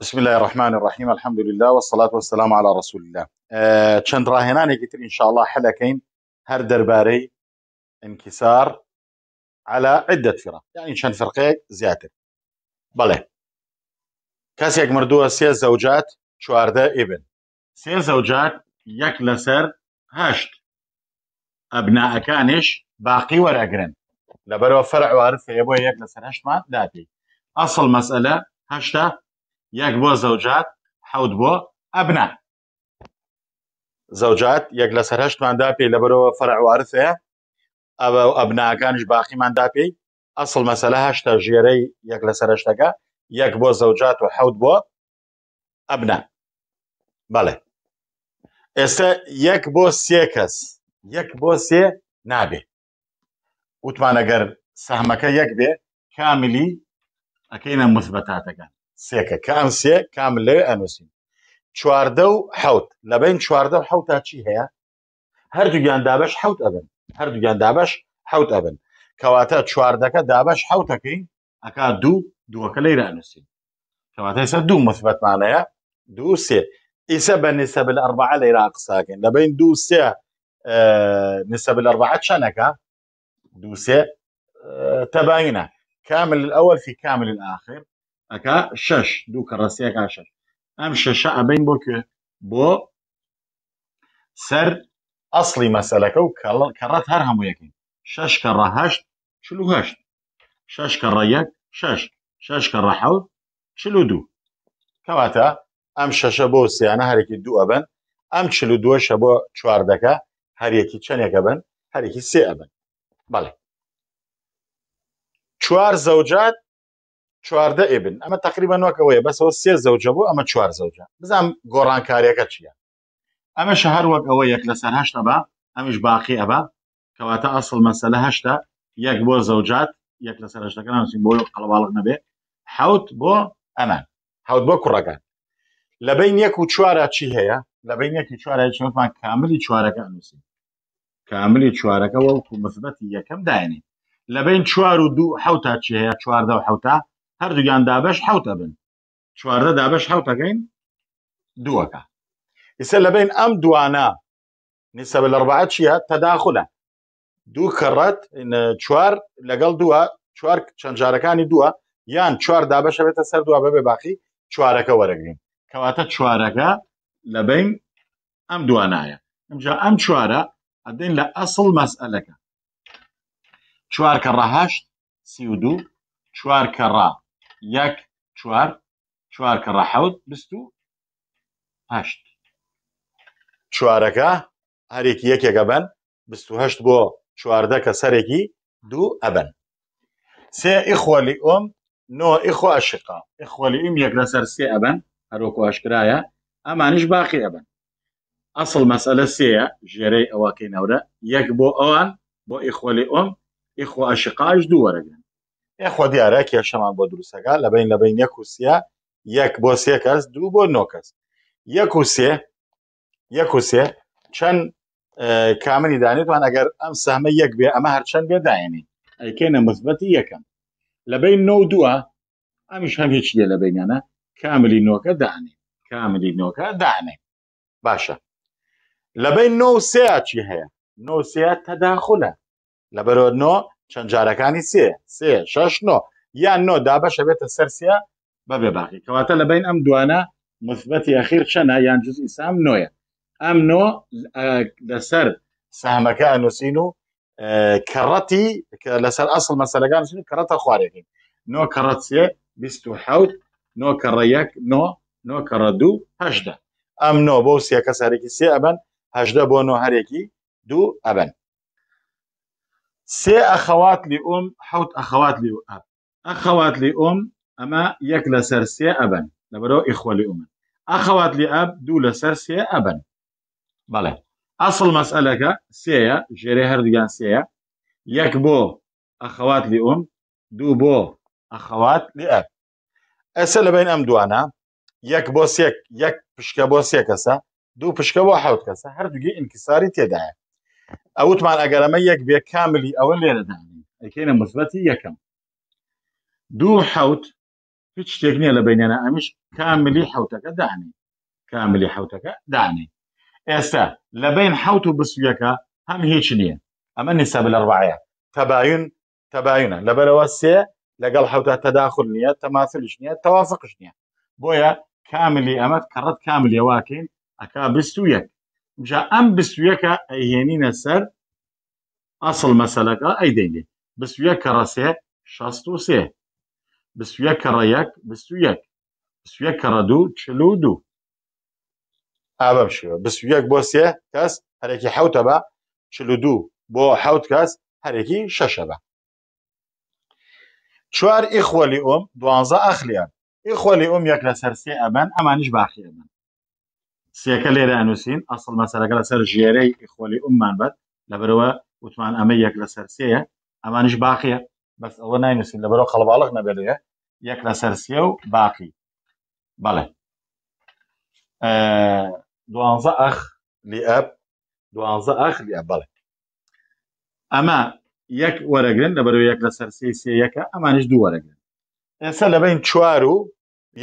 بسم الله الرحمن الرحيم الحمد لله والصلاة والسلام على رسول الله چەند إن شاء الله حلقين هر درباري انكسار على عدة فرق يعني چەند فرقەیەک زیاتر بەڵێ زوجات شو سێ ابن سيز زوجات يك لسر هشت ابناء كانش باقي ورقرن لبرو فرع فەرعوارف هەیە يك لسر هشت ما داتي أصل مسألة هشتا یەک بۆ زەوجات حەوت بۆ ئەبنا زەوجات یەک لە سەر هەشتماندا پێی لەبەرەوە فەرعوارفەیە ئەوە ئەبناکانش باقیماندا پێی ئەسڵ مەسەلە هەشتا ژێرەی یەک لە سەرشتەکە یەک بۆ زەوجات و حەوت بۆ ئەبنا بەڵێ ئێستا یەک بۆ سێ کەس یەک بۆ سێ نابێ وتمانەگەر سەحمەکە یەک بێ کامیلی ئەەکەینە مثبەتاتەکان سێکە کە ئەم سێ کامل لەوێ ئەنووسین چواردە و حوت لە بین چواردە و حوت تا چی هەیە هەردووگیان دابش حوت ئەبن هەردووگیان دابش حوت ئەبن کەواتە چواردەکە دابش حوتەکەی ئەک دوو دووەکە لەی رانووسین کەواتە ێستا دوو مثبتمانەیە دوو سێ ئیسە بە نسە بە ئەربع لە عێراق ساکەین لە بین دوو سێ اه، نسە بە ئەربعات چەنەکە دوو سێ اه، تباينه كامل الاول في كامل الاخر ئەک شش دوو کە ڕستەکە شش ئەم شەشە ئەبین بۆ کوێ بۆ سەر ئەسلی مەسەلەکە و کەڕەت هەر هەموویەکەین شش کە ڕەهشت چهشت شش کە ڕەیەک شش شش کە ڕەحەوت چل و دوو کەواتە ئەم شەشە بۆ سییانە هەرێکی دوو ئەبن ئەم چل و دووەشە بۆ چواردەکە هەرەکی چەندێکە بن هەرێکی سێ ئەبن بەڵێ چوار زەوجات چواردە ئێبن ئەمە تقریبا نوکەوەیە بەسەوە سێ زەوجە بوو ئەمە چوار زەوجە بزانام گۆڕانکاریەکە چییە ئەمە شەهر وەک ئەوە یەک لەسەر هەشتا بە ئەمیش باقی ئەبا کەواتە ئەسڵ مەسەلە هەشتا یەک بۆ زەوجات یەک لەسەر هەشتەکە نووسین بۆ قەڵباڵق نەبێ حوت بۆ ئەمان حوت بۆ کوڕەکان لە بین یەک و چوارە چی هەیە لە بین یەکی چوارە چمان کاملی چوارەکە نووسین کاملی چوارەکە وەکو مثبەتی یەکەم داێنین لە بین چوار و دوو حوتا چی هەیە چواردە و حوتا هەردووگیان دابش حوتە بن چواردە دابش حوتەکەین دووەکە ئسە لە بین ئەم دوانە نسە بە لەڕبعات چیە تەداخلە دوو کەڕەت چوار لەگەڵ دووە چوار چەندجارەکانی دووە یان چوار دابش بێتە سەر دووە بەبێ باقی چوارەکە وەرەگرین کەواتە چوارەکە لە بین ئەم دوانایە ئەمجا ئەم چوارە ئەدەین لە ئەسڵ مەسئلەکە چوار کە ڕەهشت سی و دوو چوار کە ڕە یەک چوار چوار کە ڕەحەوت بست و هەشت چوارەکە هەرێکی یەکێکە بن هەشت بۆ چواردە کە سەرێکی دوو ئەبن سێ ئیخۆلی ئۆم نۆ ئیخۆ عشقا ئیخۆلی ئیم یەک لەسەر سێ ئەبن هەرۆکو عشکرایە ئەمانش باقی ئەبن ئەسڵ مەسەلە سەیە ژێرەی ئەواکەی نەورە یەک بۆ ئەوان بۆ ئیخۆلی ئۆم ئیخۆ عشقاش دوو وەرەگرن ئێخوا دیارە کێشەمان بۆ دروستەکە لە بین لە بین یەک وسیە یەک بۆ سێ کەس دوو بۆ نۆ کەس یەک و سێ یەک و سێ چەند کامنی دانێتوان ئەگەر ئەم سامە یەک بێ ئەمە هەرچەند بێداێنی ئەکەێنە مثبەتی یەکەم لە بین نۆ دووە ئەمیش هەم هیچ لێ لە بینانە کاملی نۆکە دانێ کاملی نۆکە دانێ باشە لە بین نۆ سێ چی هەیە نۆ سێ تەداخلە لە بەرۆ نۆ چەند جارەکانی سێ سێ شش نۆ یان نۆ دابەشە بێتە سەرسیە بەبێ باقی کەواتە لە بین ئەم دوانە مثبەتی ئەخیر چەنە یان جز ئیسام نۆیە ئەم نۆ لەسەر سامەکە ئەنووسین و کەڕەتی لەسەر ئەسڵ مەسەلەکان کەڕەتە خوارێکی نۆ کەڕەتسیە حوت نۆ کەڕە یەک نۆ نۆ کەڕە دوو هەشدە ئەم نۆ بۆ سیەکە سەرێکی سێ ئەبەن هەشدە بۆ نۆ هەرێکی دوو ئەبەن سێ ئەخەوات لی ئۆم حوت ئەخەوات لی ئەب ئەخەوات لی ئۆم ئەمە یەک لەسەر سێ ئەبن لەبەرەوە ئیخۆلی ئومن ئەخەوات لی ئەب دوو لەسەر سێ ئەبن بەڵێ ئەسڵ مەسئلەکە سێە ژێرە هەردیان سێە یەک بۆ ئەخەوات لی ئۆم دوو بۆ ئەخەوات لی ئەب ئەسە لەبین ئەم دوانە یەک بۆ سێک یەک پشکە بۆ سێ کەسە دوو پشکە بۆ حوت کەسە هەردووگی ئینکساری تێدایە ئەوتمان ئەگەرەمە یەک بێ کاملی ئەوە لێرەدانی ئەکەینە مثبەتی یەکەم دوو حوت هیچ شتێک نییە لە بینێنە ئەمیش کاملی حوتەکە دانی کاملی حوتەکە دانی ئێستا لە بین حوت و بسویەکە هەم هیچ نییە ئەمە نیسە بە لەڕواایە تەباین تەباینە لەبەرەوە سێ لەگەڵ حوتە تەداخل نییە تەماسلش نییە تەوافقش نییە بۆیە کاملی ئەمەد کەڕەت کاملیێواکەین ئەک بست و یەک جا ئەم بستویەکە ئەهێنینە سەر ئەسڵ مەسەلەکە ئەی دەینێ بستویە کەڕەسێ شەست و سێ بستویە کەڕە یەک بست و یەک بستویە کەڕە دوو چل و دوو ئابم شوە بست یەک بۆ سێ کەس هەرێکی حوتە بە چل و دوو بۆ حوت کەس هەرێکی شەشە بە چوار ئیخوەلی ئۆم دوانزە ئەخلیان ئیخوەلی ئۆم یەک لە سەرسێ ئەبەن ئەمانیش باخی ئەبن سێکە لێرە ئەنووسین ئەسڵ مەسەرەکە لەسەر ژێرەی خۆلی عمان بەت لەبەرەوە وتمان ئەمە یەک لە سەرسەیە ئەمانش باقیە بەس ئەوە ناینووسین لەبەرۆ خەڵباڵق نەبێتە یەک لە سەرسیە و باقی بەڵێ دوانزە ئەخ لیئب دوانزە ئەخ لیە بەڵێ ئەمە یەک وەرەگرن لەبەرەوە یەک لە سەرسی سێ یەکە ئەمانش دوو وەرەگرن ئێستا لەبین چوار و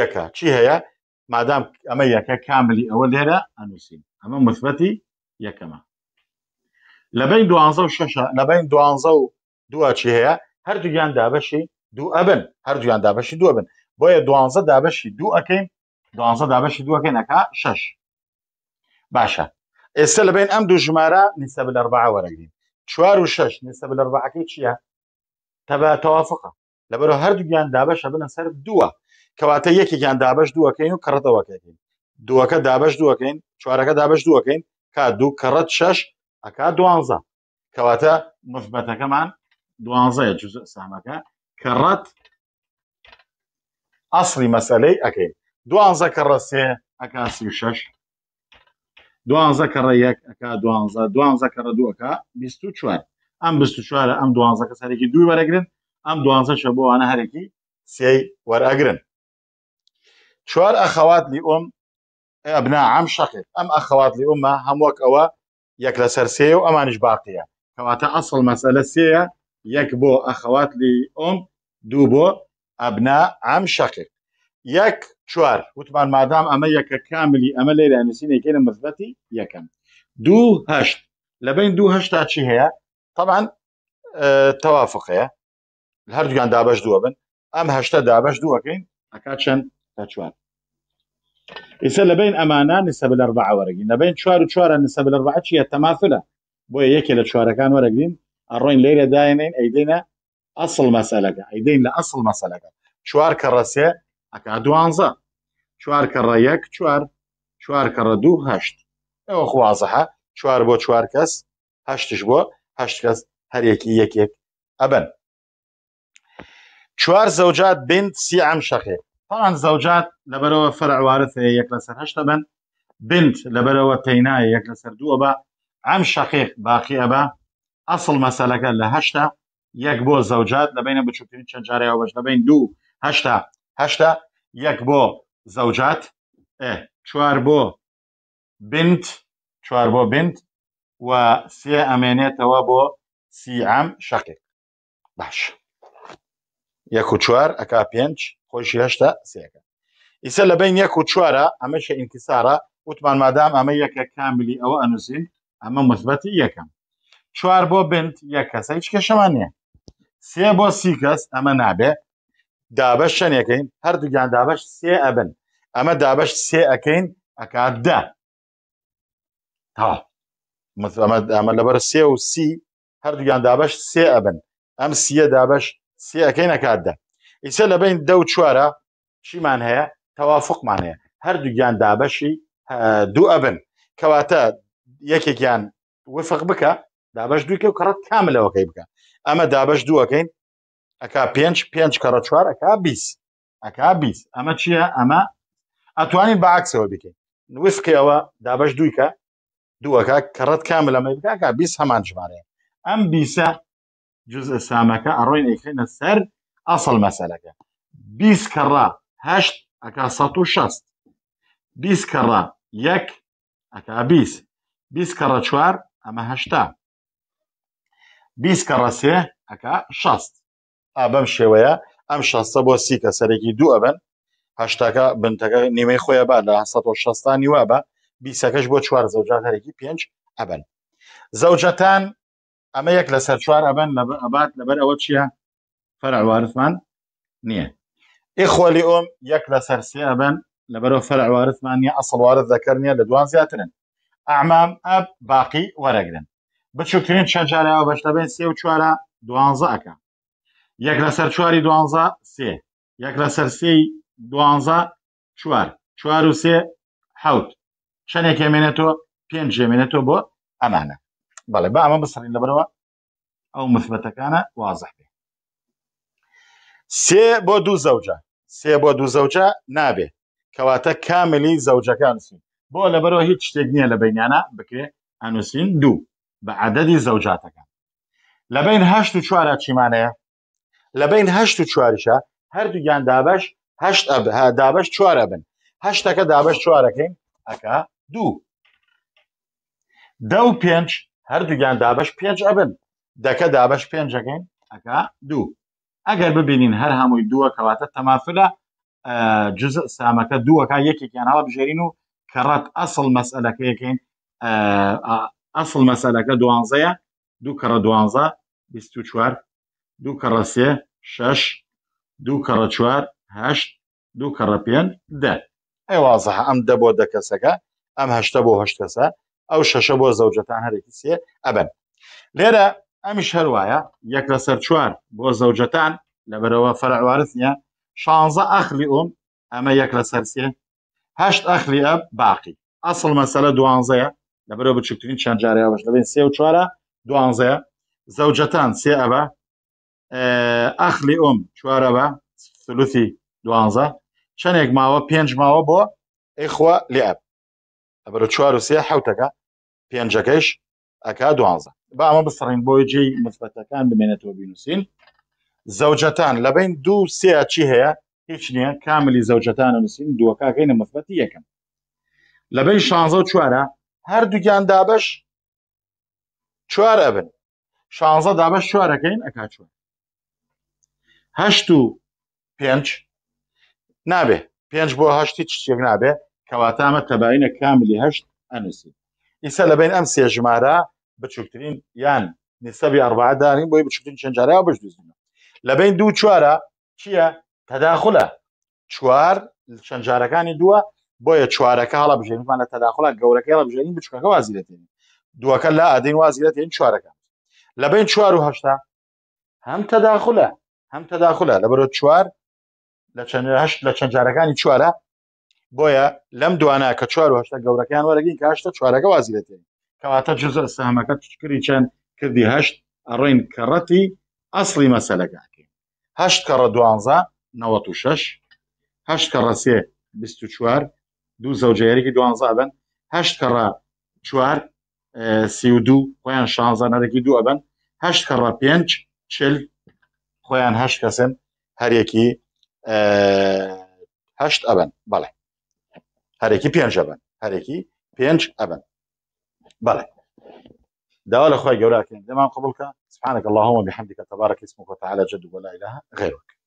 یەکە چی هەیە مادام ئەمە یەکە کاملی ئەوە لێرە ئەنووسین ئەمە مثبەتی یەکەمە لە بین دوانزە و شش لە بین دوانزە و دوچی هەیە هەردووگیان دابەشی دوو ئەبن هەردوویان دابەشی دووە بن بۆیە دوانزە دابەشی دوو ئەەکەین دوانزە دابەشی دووەکەینەکە شش باشە ئێستا لە بین ئەم دوو ژمارە نیسە بە لەربع وەرەگرین چوار و شش نیسە بە لەربعەکەی چییە؟ تەبە تەوافقە لەبەرەوە هەردووگیان دابەشە بنە سەر دووە کەواتە یەکێکیان دابش دووەکەین و کڕەتەوەکەین دووەکە دابش دووەکەین چوارەکە دابش دووەکەین کا دوو کەڕەت شەش ئەک دوانزە کەواتە مثبەتەکەمان دوانزەیە سامەکە کەڕەت ئەاصلی مەسلەی ئەەکەین دوانزە کەڕە سێ ئەک سی شش دوانزە کەڕە یەک ئەک دوانزە دوانزە کەڕە دووەکە بیست و چوار ئەم بیست و چوارە ئەم دوانزە کەسەرێکی دوی وەرەگرن ئەم دوانزە شە بۆ وانە هەرێکی سێ وەرەگرن چوار ئەخەوات لی ئۆم ئەبنا ئەم شەقێت ئەم ئەخەوات لی ئۆمە هەمووەک ئەوە یەک لە سەرسێ و ئەمانش باقیە کەواتە ئەسڵ مەسەلە سەیە یەک بۆ ئەخەوات لی ئۆم دوو بۆ ئەبنا ئەم شەقێت یەک چوار وتمان مادام ئەمە یەکە کاملی ئەمە لێرە نووسینێکێنە مزبەتی یەکەم دوو هەشت لە بین دوو هەشتا چی هەیە طبعا تەوافقەیە هەردووان دابش دووە بن ئەم هەشتا دابش دووەکەین ئەکات چەند تا چوار ئیسە لە بین ئەمانە نسە بە لەربع وەرەگین لە بین چوار و چوارە نسە بە لەربع چیە تەمافلە بۆیە یەکێ لە چوارەکان وەرەگرین ڕۆین لێرە داێنین ئەیدینە ئەسڵ مەسەلەکە ئەیدین لە ئەسڵ مەسەلەکە چوار کە ڕەسێ ئەکا دوانزە چوار کە ڕەیەک چوار چوار کە ڕە دوو هەشت ئەوە خوازەها چوار بۆ چوار کەس هەشتش بۆ هەشت کەس هەرێکی یەکێک ئەبن چوار زەوجات بنت سی ئەم شەخێک پان زەوجات لەبەرەوە فەرعوارت یەک لەسەر هەشتا بن بنت لەبەرەوە پێینایە یەک لەسەر دووە بە ئەم شەقیق باقیە بە ئەسڵ مەسەلەکە لە هەشتا یەک بۆ زەوجات لەبینە بچووکردین چەند جارەوە بەش لەبین دوو هەشتا هەشتا یەک بۆ زەوجات چوار بۆ بنت چوار بۆ بنت و سێ ئەمێنێتەوە بۆ سیعام شەقیق باش یەک و چوار ئەک پێنج خۆشی هەشتا سەکە ئیسە لە بین یەک و چوارە ئەمەشە ئینکیسارە وتمان مادام ئەمە یەکە کاملی ئەوە ئەنووسین ئەمە مثبەتی یەکەم چوار بۆ بنت یەک کەسە هیچ کەشەمانە سێ بۆ سی کەس ئەمە نابێ دابش شەنێکەکەین هەردووگیان دابش سێ ئەبن ئەمە دابش سێ ئەەکەین ئەکات دا تا ئەمە لەبەر سێ و سی هەردووگیان دابش سێ ئەبن ئەم سیە دابش سێ ئەەکەین ئەکات دا ئیسە لە بین دە و چوارە چیمان هەیە تەوافقمان هەیە هەردووگیان دابەشی دوو ئەبن کەواتە یەکێکیان وفق بکە دابش دووکە و کەڕەت کاملەوەەکەی بکە ئەمە دابش دووەکەین ئەک پێنج پێنج کەڕە چوار ئەک بیست ئەک بیست ئەمە چییە ئەمە ئەتوانین بەعکسەوە بکەین وفکەوە دابش دوویکە دووەکە کەڕەت کامل ئەمە بکە بیست هەمان ژمارەیە ئەم بیسە جز سامەکە ئەڕۆین ئەکەینە سەر ئەسڵ مەسەلەکە بیست کەڕا هەشت ئەکا 16 بیست کەڕا یەک ئەکا بیست بیست کەڕە چوار ئەمە هەشتا بیست کەڕە سێ ئەکا شەست ئا بەم شێوەیە ئەم شەستە بۆ سیکە سەرێکی دوو ئەبن هەشتاکە بنتەکە نیمەی خۆیە بە لە 16 نیوا بە بیسەکەش بۆ چوار زەوجات هەرێکی پێنج ئەبن زەوجەتان ئەمە یەک لەسەر چوار ئەبن ئەبات لەبەر ئەوە چییە فەرعوارفمان نییە ئێخۆلی ئۆم یەک لە سەرسی ئەبن لەبەرەوە فەرعوارفمان نیە ئەسڵوارت دەکەن نیە لە دوان زیاترن ئامام ئەب باقی وەرەگرن بچووکترین شەجارەوە بەشتەبێن سێ و چوارە دوانزە ئەەکە یەک لە سەر چواری دوانزە سێ یەک لە سەرسی دوانزە چوار چوار و سێ حوت شەنێک هێمێنێتەوە پێنج هێمێنێتەوە بۆ ئەمانە بەڵێ بە ئەمە بسەرین لەبەرەوە ئەو مثبەتەکانە وازح بێ سێ بۆ دوو زەوجە سێ بۆ دوو زەوجە نابێ کەواتە کاملی زەوجەکان سین بۆ لەبەرەوە هیچ شتێک نییە لە بینیانە بکرێ ئەنووسین دوو بە عدەدی زەوجاتەکان لە بین هەشت و چوارە چیمانەیە لە بین هەشت و چوارشە هەردووگیان دابش هەشت دابش چوارە بن هەشتەکە دابش چوارەکەین ئەکا دوو دە و پێنج هەردووگیان دابش پێنج ئەبن دەکە دابش پێنجەکەین ئەکا دوو ئەگەر ببینین هەر هەمووی دووە کەواتە تەمافلە جز سامەکە دووەکە یەکێکیان هەڵە بژێرین و کەڕەت ئەسڵ مەسئلەکە یەکەین ئەسڵ مەسەلەکە دوانزەیە دوو کەڕە دوانزە چوار دوو کەڕە سێ شش دوو کەڕە چوار هەشت دوو کەڕە پێن دە ئێوازە ئەم دە بۆ دە کەسەکە ئەم هەشتە بۆ هەشت کەسە ئەو شەشە بۆ زەوجەتان هەرێکی سێ ئەبەن لێرە ئەمیش هەروایە یەک لە سەر چوار بۆ زەوجەتان لەبەرەوە فەرعوارت نیە شانزە ئەخلی ئۆم ئەمە یەک لە سەرسیە هەشت ئەخلی ئەب باقی ئەسڵ مەسەلە دوانزەیە لەبەرەوە بچکترین چەند جاریاوەش دەبێن سێ و چوارە دوانزەیە زەوجەتان سێ ئەبە ئەخلی ئۆم چوارەبە سلوتی دوانزە چەندێک ماوە پێنج ماوە بۆ ئەیخوا لێ ئەب لەبەرە چوار و سێ حوتەکە پێنجەکەیش ئەکا دوانزە بە ئەمە بسڕین بۆی جێ مثبەتەکان بمێنێتەوە بینوسین زەوجەتان لە بین دوو سێچی هەیە هیچ نییە کاملی زەوجەتان نووسین دووەکەکەینە مثبەتی یەکەم لە بین شانزە و چوارە هەردووگیان دابش چوار ئەبن شانزە دابش چوارەکەین ئەک چوار هەشت و پێنج نابێ پێنج بۆ هەشتی چێک نابێ کەواتامە تەباینە کاملی هەشت ئەنووسی ئیسە لە بین ئەم سێژمارە بچووکترین یان نسبی ئەربعە دارین بۆی بچووکترین چەندجاریا بەش دوزینە لە بین دوو چوارە چییە تەداخلە چوار چەندجارەکانی دووە بۆیە چوارەکە هەڵە بژێنمان لە تەداخلە گەورەکە لە بژێنین بچکەکە وازیرەتێنین دووەکە لە ئادەین وازیرەتێن چوارەکە لە بین چوار و هەشتا هەم تەداخلە هەم تەداخلە لە بەرۆ چوار لە چەندهشت لە چەندجارەکانی چوارە بۆیە لەم دوانە کە چوار هەشتا گەورەکەیان وەرەگین کە هشتا چوارەکە وازیرەتێن کەواتە جزە سەمەکە تکری چەند کردی هەشت ئەڕین کەڕەتی ئەسلی مەسەلەکەکە هەشت کەڕە دوانزە 96 هەشت کەڕە سێ 24 دوو زەوجێریکی دوانزە بن هەشت کەڕە چوار سیدو خۆیان شانزە نەرەکی دووە بن هەشت کەڕە پێنج چل خۆیان هەشت کەسن هەرێکی هەشت ئەبن بەڵێ هەرێکی پێنج ئەبن هەرێکی پێنج ئەبن بله داوا لە خۆی گەوراکەین قبلك سبحانك اللهم بحمدك تبارك اسمك وتعالى جد ولا إله غيرك